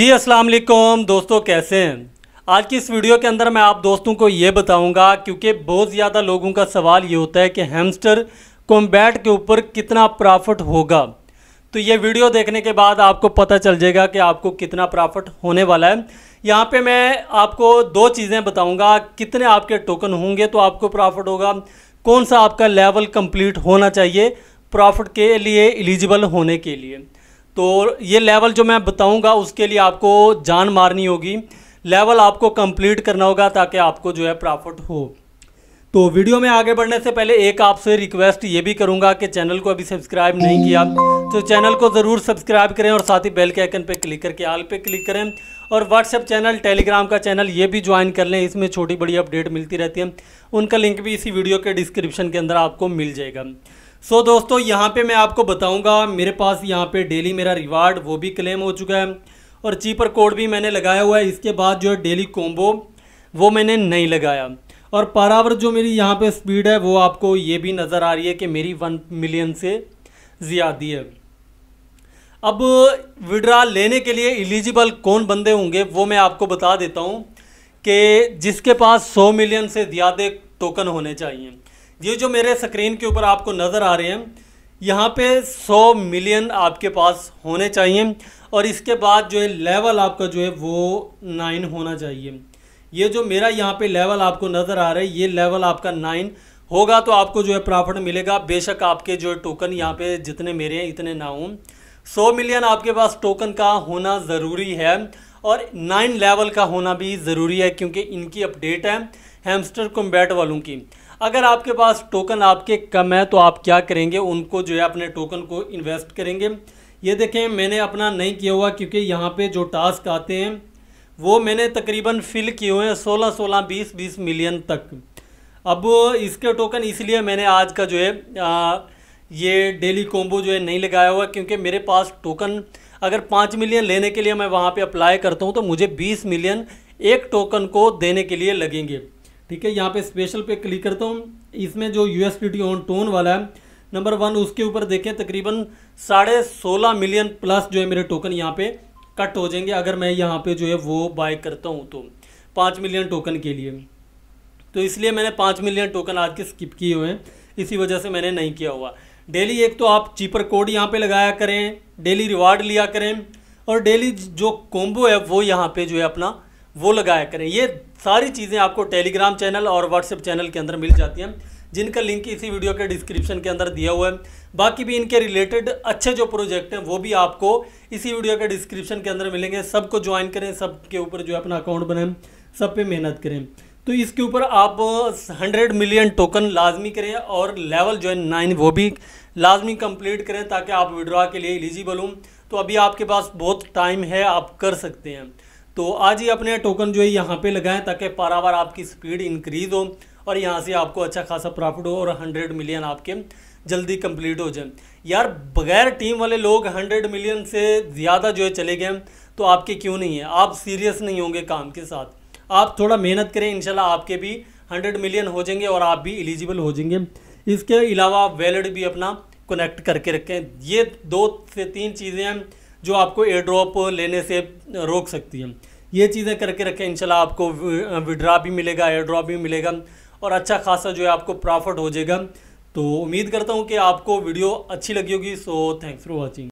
जी अस्सलाम वालेकुम दोस्तों कैसे हैं आज की इस वीडियो के अंदर मैं आप दोस्तों को ये बताऊंगा क्योंकि बहुत ज़्यादा लोगों का सवाल ये होता है कि हैमस्टर कॉम्बैट के ऊपर कितना प्रॉफिट होगा तो ये वीडियो देखने के बाद आपको पता चल जाएगा कि आपको कितना प्रॉफिट होने वाला है यहाँ पे मैं आपको दो चीज़ें बताऊँगा कितने आपके टोकन होंगे तो आपको प्रॉफिट होगा कौन सा आपका लेवल कम्प्लीट होना चाहिए प्रॉफिट के लिए एलिजिबल होने के लिए तो ये लेवल जो मैं बताऊंगा उसके लिए आपको जान मारनी होगी लेवल आपको कंप्लीट करना होगा ताकि आपको जो है प्रॉफिट हो तो वीडियो में आगे बढ़ने से पहले एक आपसे रिक्वेस्ट ये भी करूंगा कि चैनल को अभी सब्सक्राइब नहीं किया तो चैनल को ज़रूर सब्सक्राइब करें और साथ ही बेल के आइकन पर क्लिक करके आल पे क्लिक करें और व्हाट्सएप चैनल टेलीग्राम का चैनल ये भी ज्वाइन कर लें इसमें छोटी बड़ी अपडेट मिलती रहती है उनका लिंक भी इसी वीडियो के डिस्क्रिप्शन के अंदर आपको मिल जाएगा सो so, दोस्तों यहाँ पे मैं आपको बताऊँगा मेरे पास यहाँ पे डेली मेरा रिवार्ड वो भी क्लेम हो चुका है और चीपर कोड भी मैंने लगाया हुआ है इसके बाद जो है डेली कॉम्बो वो मैंने नहीं लगाया और पारावर जो मेरी यहाँ पे स्पीड है वो आपको ये भी नज़र आ रही है कि मेरी वन मिलियन से ज़्यादा है अब विड्रा लेने के लिए एलिजिबल कौन बंदे होंगे वो मैं आपको बता देता हूँ कि जिसके पास सौ मिलियन से ज़्यादा टोकन होने चाहिए ये जो मेरे स्क्रीन के ऊपर आपको नज़र आ रहे हैं यहाँ पे 100 मिलियन आपके पास होने चाहिए और इसके बाद जो है लेवल आपका जो है वो नाइन होना चाहिए ये जो मेरा यहाँ पे लेवल आपको नज़र आ रहा है ये लेवल आपका नाइन होगा तो आपको जो है प्रॉफिट मिलेगा बेशक आपके जो है टोकन यहाँ पे जितने मेरे हैं इतने ना हों सौ मिलियन आपके पास टोकन का होना ज़रूरी है और नाइन लेवल का होना भी ज़रूरी है क्योंकि इनकी अपडेट है हेमस्टर कॉम्बैट वालों की अगर आपके पास टोकन आपके कम है तो आप क्या करेंगे उनको जो है अपने टोकन को इन्वेस्ट करेंगे ये देखें मैंने अपना नहीं किया हुआ क्योंकि यहाँ पे जो टास्क आते हैं वो मैंने तकरीबन फिल किए हुए हैं सोलह सोलह बीस बीस मिलियन तक अब इसके टोकन इसलिए मैंने आज का जो है आ, ये डेली कॉम्बो जो है नहीं लगाया हुआ क्योंकि मेरे पास टोकन अगर पाँच मिलियन लेने के लिए मैं वहाँ पर अप्लाई करता हूँ तो मुझे बीस मिलियन एक टोकन को देने के लिए लगेंगे ठीक है यहाँ पे स्पेशल पे क्लिक करता हूँ इसमें जो यू एस ऑन टोन वाला है नंबर वन उसके ऊपर देखें तकरीबन साढ़े सोलह मिलियन प्लस जो है मेरे टोकन यहाँ पे कट हो जाएंगे अगर मैं यहाँ पे जो है वो बाय करता हूँ तो पाँच मिलियन टोकन के लिए तो इसलिए मैंने पाँच मिलियन टोकन आज के स्किप किए हुए हैं इसी वजह से मैंने नहीं किया हुआ डेली एक तो आप चीपर कोड यहाँ पर लगाया करें डेली रिवार्ड लिया करें और डेली जो कॉम्बो है वो यहाँ पर जो है अपना वो लगाया करें ये सारी चीज़ें आपको टेलीग्राम चैनल और व्हाट्सएप चैनल के अंदर मिल जाती हैं जिनका लिंक इसी वीडियो के डिस्क्रिप्शन के अंदर दिया हुआ है बाकी भी इनके रिलेटेड अच्छे जो प्रोजेक्ट हैं वो भी आपको इसी वीडियो के डिस्क्रिप्शन के अंदर मिलेंगे सबको ज्वाइन करें सबके ऊपर जो अपना अकाउंट बनाएं सब पे मेहनत करें तो इसके ऊपर आप 100 मिलियन टोकन लाजमी करें और लेवल जो है नाइन वो भी लाजमी कंप्लीट करें ताकि आप विड्रॉ के लिए एलिजिबल हों तो अभी आपके पास बहुत टाइम है आप कर सकते हैं तो आज ही अपने टोकन जो है यहाँ पे लगाएं ताकि पारावार आपकी स्पीड इंक्रीज़ हो और यहाँ से आपको अच्छा खासा प्रॉफिट हो और हंड्रेड मिलियन आपके जल्दी कंप्लीट हो जाए यार बगैर टीम वाले लोग हंड्रेड मिलियन से ज़्यादा जो है चले गए तो आपके क्यों नहीं है आप सीरियस नहीं होंगे काम के साथ आप थोड़ा मेहनत करें इनशाला आपके भी हंड्रेड मिलियन हो जाएंगे और आप भी एलिजिबल हो जाएंगे इसके अलावा आप भी अपना कनेक्ट करके रखें ये दो से तीन चीज़ें हैं जो आपको एयर ड्रॉप लेने से रोक सकती है ये चीज़ें करके रखें इंशाल्लाह आपको विड्रा भी मिलेगा एयर ड्रॉप भी मिलेगा और अच्छा खासा जो है आपको प्रॉफिट हो जाएगा तो उम्मीद करता हूँ कि आपको वीडियो अच्छी लगी होगी सो थैंक्स फॉर वॉचिंग